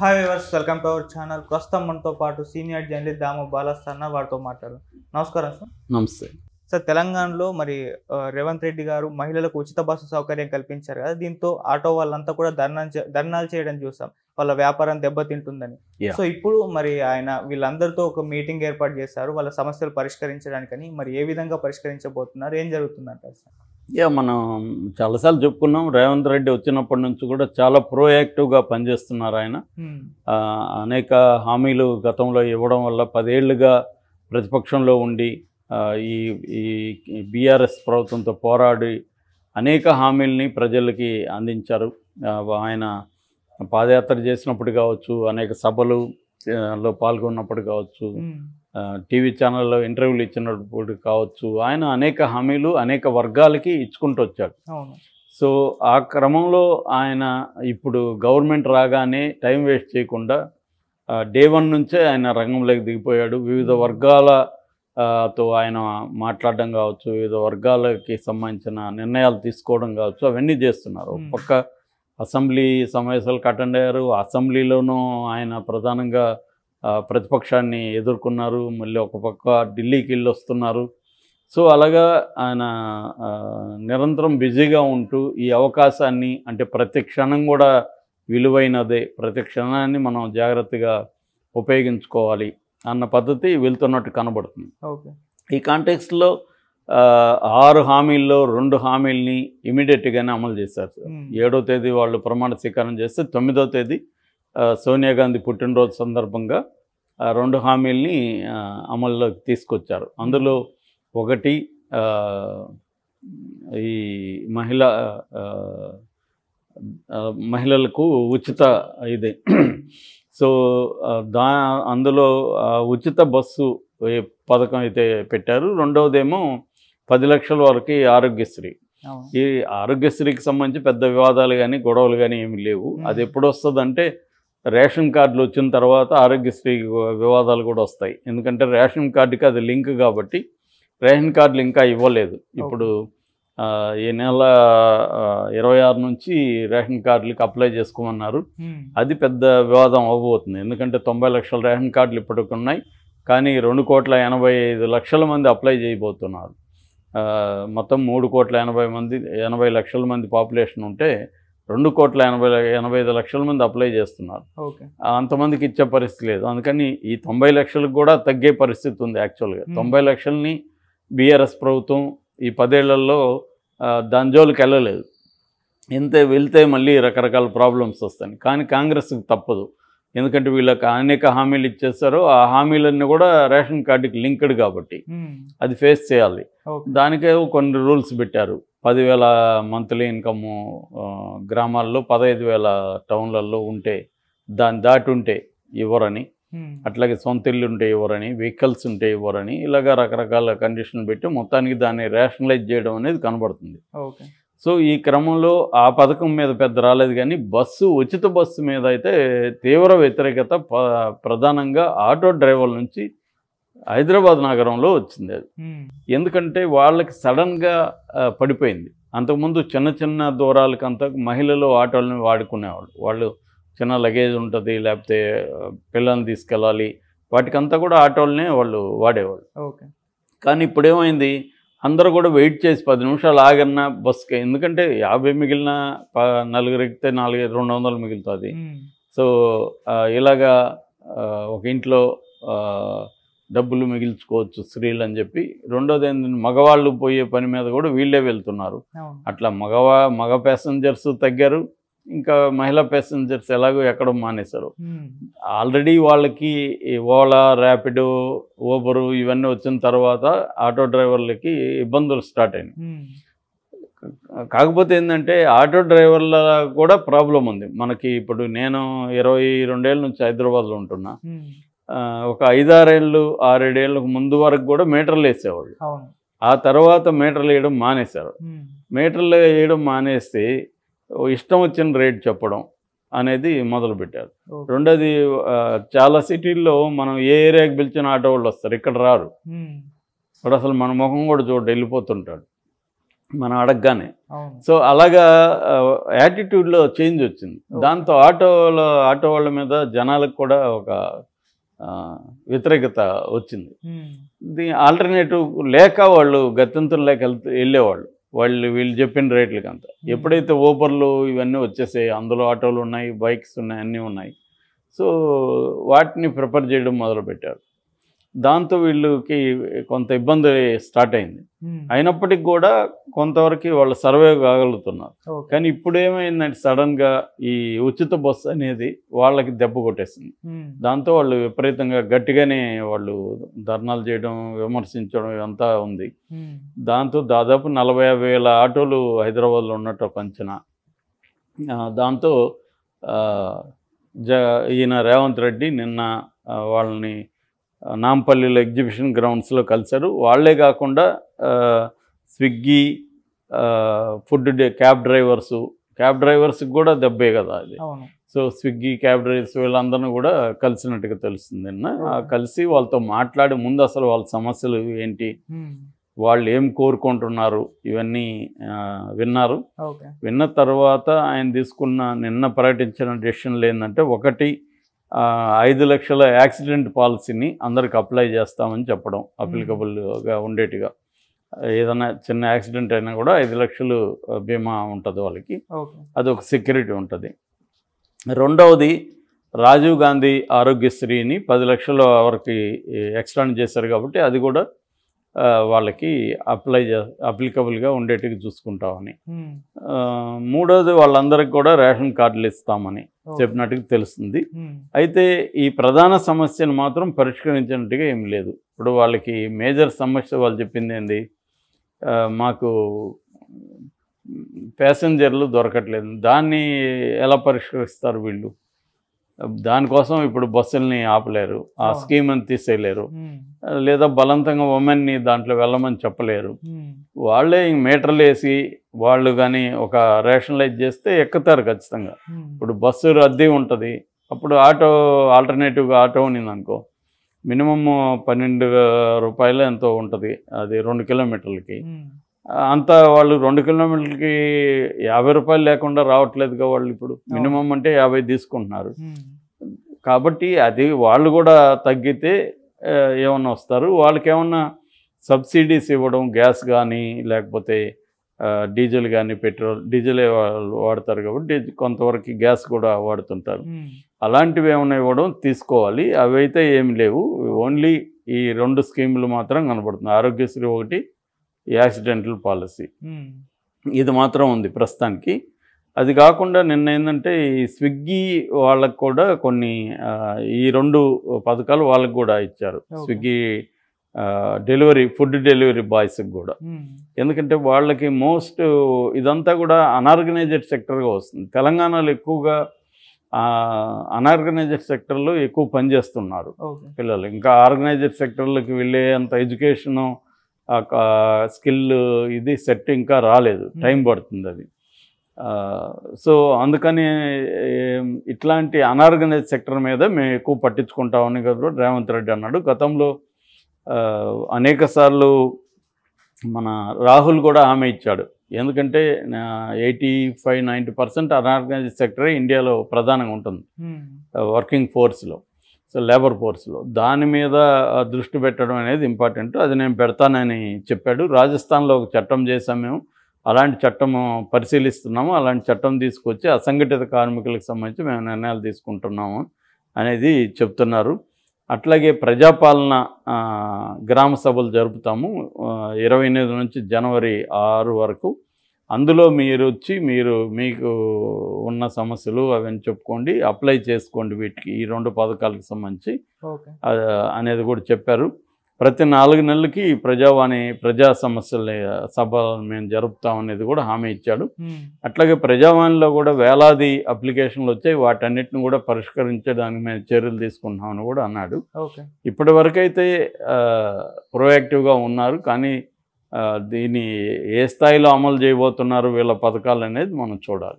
Hi viewers welcome to our channel ప్రస్తుతం మనతో పాటు సీనియర్ జర్నలిస్ట్ దామ బాలస్ అన్న వారితో మాట్లాడు నమస్కారం సార్ నమస్తే సార్ తెలంగాణలో మరి రేవంత్ రెడ్డి గారు మహిళలకు ఉచిత బస్సు సౌకర్యం కల్పించారు కదా దీంతో ఆటో వాళ్ళంతా కూడా ధర్నా ధర్నాలు చేయడం చూసాం వాళ్ళ వ్యాపారం దెబ్బతింటుందని సో ఇప్పుడు మరి ఆయన వీళ్ళందరితో ఒక మీటింగ్ ఏర్పాటు చేశారు వాళ్ళ సమస్యలు పరిష్కరించడానికని మరి ఏ విధంగా పరిష్కరించబోతున్నారు ఏం జరుగుతుందంటారు సార్ యా మనం చాలాసార్లు చెప్పుకున్నాం రేవంత్ రెడ్డి వచ్చినప్పటి నుంచి కూడా చాలా ప్రోయాక్టివ్గా పనిచేస్తున్నారు ఆయన hmm. అనేక హామీలు గతంలో ఇవ్వడం వల్ల పదేళ్లుగా ప్రతిపక్షంలో ఉండి ఈ ఈ బీఆర్ఎస్ ప్రభుత్వంతో పోరాడి అనేక హామీల్ని ప్రజలకి అందించారు ఆయన పాదయాత్ర చేసినప్పుడు కావచ్చు అనేక సభలు లో పాల్గొన్నప్పుడు కావచ్చు hmm. టీవీ ఛానల్లో ఇంటర్వ్యూలు ఇచ్చినప్పుడు కావచ్చు ఆయన అనేక హామీలు అనేక వర్గాలకి ఇచ్చుకుంటూ వచ్చాడు సో ఆ క్రమంలో ఆయన ఇప్పుడు గవర్నమెంట్ రాగానే టైం వేస్ట్ చేయకుండా డే వన్ నుంచే ఆయన రంగంలోకి దిగిపోయాడు వివిధ వర్గాల తో ఆయన మాట్లాడడం కావచ్చు వివిధ వర్గాలకి సంబంధించిన నిర్ణయాలు తీసుకోవడం కావచ్చు అవన్నీ చేస్తున్నారు పక్క అసెంబ్లీ సమావేశాలకు అటెండ్ అయ్యారు అసెంబ్లీలోనూ ఆయన ప్రధానంగా ప్రతిపక్షాన్ని ఎదుర్కొన్నారు మళ్ళీ ఒక పక్క ఢిల్లీకి వెళ్ళి వస్తున్నారు సో అలాగా ఆయన నిరంతరం బిజీగా ఉంటూ ఈ అవకాశాన్ని అంటే ప్రతి క్షణం కూడా విలువైనదే ప్రతి క్షణాన్ని మనం జాగ్రత్తగా ఉపయోగించుకోవాలి అన్న పద్ధతి వెళ్తున్నట్టు కనబడుతుంది ఈ కాంటెక్స్లో ఆరు హామీల్లో రెండు హామీల్ని ఇమీడియట్గానే అమలు చేశారు సార్ ఏడో తేదీ వాళ్ళు ప్రమాణ స్వీకారం చేస్తే తొమ్మిదో తేదీ సోనియా గాంధీ పుట్టినరోజు సందర్భంగా రెండు హామీల్ని అమల్లోకి తీసుకొచ్చారు అందులో ఒకటి ఈ మహిళ మహిళలకు ఉచిత ఇది సో దా అందులో ఉచిత బస్సు పథకం అయితే పెట్టారు రెండవదేమో పది లక్షల వరకు ఆరోగ్యశ్రీ ఈ ఆరోగ్యశ్రీకి సంబంధించి పెద్ద వివాదాలు కానీ గొడవలు కానీ ఏమి లేవు అది ఎప్పుడు వస్తుందంటే రేషన్ కార్డులు వచ్చిన తర్వాత ఆరోగ్యశ్రీ వివాదాలు కూడా వస్తాయి ఎందుకంటే రేషన్ కార్డుకి అది లింక్ కాబట్టి రేషన్ కార్డులు ఇంకా ఇవ్వలేదు ఇప్పుడు ఈ నెల ఇరవై ఆరు నుంచి రేషన్ కార్డులకి అప్లై చేసుకోమన్నారు అది పెద్ద వివాదం అవ్వబోతుంది ఎందుకంటే తొంభై లక్షల రేషన్ కార్డులు ఇప్పటికి ఉన్నాయి కానీ రెండు కోట్ల ఎనభై ఐదు లక్షల మంది అప్లై చేయబోతున్నారు మొత్తం మూడు కోట్ల ఎనభై మంది ఎనభై లక్షల మంది పాపులేషన్ ఉంటే రెండు కోట్ల ఎనభై ఎనభై ఐదు లక్షల మంది అప్లై చేస్తున్నారు అంతమందికి ఇచ్చే పరిస్థితి లేదు అందుకని ఈ తొంభై లక్షలకు కూడా తగ్గే పరిస్థితి ఉంది యాక్చువల్గా తొంభై లక్షల్ని బీఆర్ఎస్ ప్రభుత్వం ఈ పదేళ్లలో దంజోలుకి వెళ్ళలేదు ఇంతే వెళ్తే మళ్ళీ రకరకాల ప్రాబ్లమ్స్ వస్తాయి కానీ కాంగ్రెస్కి తప్పదు ఎందుకంటే వీళ్ళకి అనేక హామీలు ఇచ్చేస్తారు ఆ హామీలన్నీ కూడా రేషన్ కార్డుకి లింక్డ్ కాబట్టి అది ఫేస్ చేయాలి దానికే కొన్ని రూల్స్ పెట్టారు పదివేల మంత్లీ ఇన్కమ్ గ్రామాల్లో పదహైదు వేల టౌన్లలో ఉంటే దాన్ని దాటి ఉంటే ఇవ్వరని అట్లాగే సొంత ఇల్లు ఉంటే ఇవ్వరని వెహికల్స్ ఉంటే ఇవ్వరని ఇలాగ రకరకాల కండిషన్ పెట్టి మొత్తానికి దాన్ని రేషనలైజ్ చేయడం అనేది కనబడుతుంది సో ఈ క్రమంలో ఆ పథకం మీద పెద్ద రాలేదు కానీ బస్సు ఉచిత బస్సు మీద అయితే తీవ్ర వ్యతిరేకత ప్రధానంగా ఆటో డ్రైవర్ల నుంచి హైదరాబాద్ నగరంలో వచ్చింది అది ఎందుకంటే వాళ్ళకి సడన్గా పడిపోయింది అంతకుముందు చిన్న చిన్న దూరాలకు అంత మహిళలు ఆటోలను వాడుకునేవాళ్ళు వాళ్ళు చిన్న లగేజ్ ఉంటుంది లేకపోతే పిల్లల్ని తీసుకెళ్ళాలి వాటికంతా కూడా ఆటోలనే వాళ్ళు వాడేవాళ్ళు ఓకే కానీ ఇప్పుడు ఏమైంది అందరూ కూడా వెయిట్ చేసి పది నిమిషాలు ఆగన్నా బస్కి ఎందుకంటే యాభై మిగిలిన నలుగురు ఎక్కితే నాలుగు రెండు వందలు మిగులుతుంది సో ఇలాగా ఒక ఇంట్లో డబ్బులు మిగిల్చుకోవచ్చు స్త్రీలు అని చెప్పి రెండోది ఏంటంటే మగవాళ్ళు పోయే పని మీద కూడా వీళ్ళే వెళ్తున్నారు అట్లా మగవా మగ ప్యాసింజర్స్ తగ్గారు ఇంకా మహిళా ప్యాసింజర్స్ ఎలాగో ఎక్కడో మానేశారు ఆల్రెడీ వాళ్ళకి ఓలా ర్యాపిడో ఓబరు ఇవన్నీ వచ్చిన తర్వాత ఆటో డ్రైవర్లకి ఇబ్బందులు స్టార్ట్ అయినాయి కాకపోతే ఏంటంటే ఆటో డ్రైవర్ల కూడా ప్రాబ్లం ఉంది మనకి ఇప్పుడు నేను ఇరవై రెండేళ్ళ నుంచి హైదరాబాద్లో ఉంటున్నా ఒక ఐదారేళ్ళు ఆరేడేళ్ళకు ముందు వరకు కూడా మీటర్లు వేసేవాళ్ళు ఆ తర్వాత మీటర్లు వేయడం మానేశారు మీటర్లు వేయడం మానేసి ఇష్టం వచ్చిన రేట్ చెప్పడం అనేది మొదలుపెట్టారు రెండోది చాలా సిటీల్లో మనం ఏ ఏరియాకి పిలిచిన ఆటో వాళ్ళు వస్తారు ఇక్కడ రారు ఇప్పుడు అసలు మన ముఖం కూడా చూడ వెళ్ళిపోతుంటాడు మనం అడగగానే సో అలాగా యాటిట్యూడ్లో చేంజ్ వచ్చింది దాంతో ఆటో ఆటో వాళ్ళ మీద జనాలకు కూడా ఒక వ్యతిరేకత వచ్చింది దీని ఆల్టర్నేటివ్ లేక వాళ్ళు గత్యంతరం లేక వెళ్ళేవాళ్ళు వాళ్ళు వీళ్ళు చెప్పిన రేట్లకి అంత ఎప్పుడైతే ఓపర్లు ఇవన్నీ వచ్చేసాయి అందులో ఆటోలు ఉన్నాయి బైక్స్ ఉన్నాయి అన్నీ ఉన్నాయి సో వాటిని ప్రిపేర్ చేయడం మొదలుపెట్టారు దాంతో వీళ్ళకి కొంత ఇబ్బంది స్టార్ట్ అయింది అయినప్పటికి కూడా కొంతవరకు వాళ్ళు సర్వే కాగలుగుతున్నారు కానీ ఇప్పుడు ఏమైందంటే సడన్గా ఈ ఉచిత బస్సు అనేది వాళ్ళకి దెబ్బ కొట్టేసింది దాంతో వాళ్ళు విపరీతంగా గట్టిగానే వాళ్ళు ధర్నాలు చేయడం విమర్శించడం ఇదంతా ఉంది దాంతో దాదాపు నలభై వేల ఆటోలు హైదరాబాద్లో ఉన్నట్టు అంచనా దాంతో జ ఈయన రేవంత్ రెడ్డి నిన్న వాళ్ళని నాంపల్లిలో ఎగ్జిబిషన్ గ్రౌండ్స్లో కలిశారు వాళ్లే కాకుండా Swiggy food cab drivers cab డ్రైవర్స్కి కూడా దెబ్బే కదా అది సో స్విగ్గీ క్యాబ్ డ్రైవర్స్ వీళ్ళందరినీ కూడా కలిసినట్టుగా తెలుస్తుంది అన్న కలిసి వాళ్ళతో మాట్లాడి ముందు అసలు వాళ్ళ సమస్యలు ఏంటి వాళ్ళు ఏం కోరుకుంటున్నారు ఇవన్నీ విన్నారు విన్న తర్వాత ఆయన తీసుకున్న నిన్న పర్యటించిన డెసిషన్లు ఏంటంటే ఒకటి ఐదు లక్షల యాక్సిడెంట్ పాలసీని అందరికి అప్లై చేస్తామని చెప్పడం అప్లికబుల్గా ఉండేట్టుగా ఏదైనా చిన్న యాక్సిడెంట్ అయినా కూడా ఐదు లక్షలు బీమా ఉంటుంది వాళ్ళకి అది ఒక సెక్యూరిటీ ఉంటుంది రెండవది రాజీవ్ గాంధీ ఆరోగ్యశ్రీని పది లక్షలు వరకు ఎక్స్టెండ్ చేశారు కాబట్టి అది కూడా వాళ్ళకి అప్లై చే అప్లికబుల్గా ఉండేటివి చూసుకుంటామని మూడోది వాళ్ళందరికీ కూడా రేషన్ కార్డులు ఇస్తామని చెప్పినట్టుగా తెలుస్తుంది అయితే ఈ ప్రధాన సమస్యను మాత్రం పరిష్కరించినట్టుగా ఏం లేదు ఇప్పుడు వాళ్ళకి మేజర్ సమస్య వాళ్ళు చెప్పింది ఏంది మాకు ప్యాసింజర్లు దొరకట్లేదు దాన్ని ఎలా పరిష్కరిస్తారు వీళ్ళు దానికోసం ఇప్పుడు బస్సుల్ని ఆపలేరు ఆ స్కీమ్ అని తీసేయలేరు లేదా బలవంతంగా ఉమెన్ని దాంట్లో వెళ్ళమని చెప్పలేరు వాళ్ళే ఇంక మీటర్లు వేసి వాళ్ళు కానీ ఒక రేషనలైజ్ చేస్తే ఎక్కుతారు ఖచ్చితంగా ఇప్పుడు బస్సు రద్దీ ఉంటుంది అప్పుడు ఆటో ఆల్టర్నేటివ్గా ఆటో ఉన్నింది అనుకో మినిమమ్ పన్నెండు రూపాయలు ఎంతో ఉంటుంది అది రెండు కిలోమీటర్లకి అంతా వాళ్ళు రెండు కిలోమీటర్లకి యాభై రూపాయలు లేకుండా రావట్లేదుగా వాళ్ళు ఇప్పుడు మినిమం అంటే యాభై తీసుకుంటున్నారు కాబట్టి అది వాళ్ళు కూడా తగ్గితే ఏమన్నా వస్తారు వాళ్ళకి ఏమన్నా సబ్సిడీస్ ఇవ్వడం గ్యాస్ కానీ లేకపోతే డీజిల్ కానీ పెట్రోల్ డీజిలే వాడతారు కాబట్టి కొంతవరకు గ్యాస్ కూడా వాడుతుంటారు అలాంటివి ఏమైనా ఇవ్వడం తీసుకోవాలి అవి అయితే ఏమి లేవు ఓన్లీ ఈ రెండు స్కీములు మాత్రం కనబడుతుంది ఆరోగ్యశ్రీ ఒకటి యాక్సిడెంటల్ పాలసీ ఇది మాత్రం ఉంది ప్రస్తుతానికి అది కాకుండా నిన్న ఏంటంటే ఈ స్విగ్గీ వాళ్ళకు కూడా కొన్ని ఈ రెండు పథకాలు వాళ్ళకు కూడా ఇచ్చారు స్విగ్గీ డెలివరీ ఫుడ్ డెలివరీ బాయ్స్కి కూడా ఎందుకంటే వాళ్ళకి మోస్ట్ ఇదంతా కూడా అనార్గనైజ్డ్ సెక్టర్గా వస్తుంది తెలంగాణలో ఎక్కువగా అనార్గనైజ్డ్ సెక్టర్లో ఎక్కువ పనిచేస్తున్నారు పిల్లలు ఇంకా ఆర్గనైజ్డ్ సెక్టర్లకు వెళ్ళే అంత ఎడ్యుకేషను స్కిల్ ఇది సెట్ ఇంకా రాలేదు టైం పడుతుంది అది సో అందుకని ఇట్లాంటి అనార్గనైజ్ సెక్టర్ మీద మేము ఎక్కువ పట్టించుకుంటామని కూడా రేవంత్ రెడ్డి అన్నాడు గతంలో అనేక సార్లు మన రాహుల్ కూడా ఆమె ఇచ్చాడు ఎందుకంటే eighty five ninety percent unorganised సెక్టరే ఇండియాలో ప్రధానంగా ఉంటుంది వర్కింగ్ ఫోర్స్లో సో లేబర్ ఫోర్స్లో దాని మీద దృష్టి పెట్టడం అనేది ఇంపార్టెంట్ అది నేను పెడతానని చెప్పాడు రాజస్థాన్లో ఒక చట్టం చేశాం మేము అలాంటి చట్టం పరిశీలిస్తున్నాము అలాంటి చట్టం తీసుకొచ్చి అసంఘటిత కార్మికులకు సంబంధించి మేము నిర్ణయాలు తీసుకుంటున్నాము అనేది చెప్తున్నారు అట్లాగే ప్రజాపాలన గ్రామ సభలు జరుపుతాము ఇరవై ఎనిమిది నుంచి జనవరి ఆరు వరకు అందులో మీరు వచ్చి మీరు మీకు ఉన్న సమస్యలు అవన్నీ చెప్పుకోండి అప్లై చేసుకోండి వీటికి ఈ రెండు పథకాలకు సంబంధించి అనేది కూడా చెప్పారు ప్రతి నాలుగు నెలలకి ప్రజావాణి ప్రజా సమస్యల సభ మేము జరుపుతాం అనేది కూడా హామీ ఇచ్చాడు అట్లాగే ప్రజావాణిలో కూడా వేలాది అప్లికేషన్లు వచ్చాయి వాటన్నిటిని కూడా పరిష్కరించడానికి మేము చర్యలు తీసుకుంటున్నామని కూడా అన్నాడు ఇప్పటి వరకైతే ప్రోయాక్టివ్గా ఉన్నారు కానీ దీన్ని ఏ స్థాయిలో అమలు చేయబోతున్నారు వీళ్ళ పథకాలు అనేది మనం చూడాలి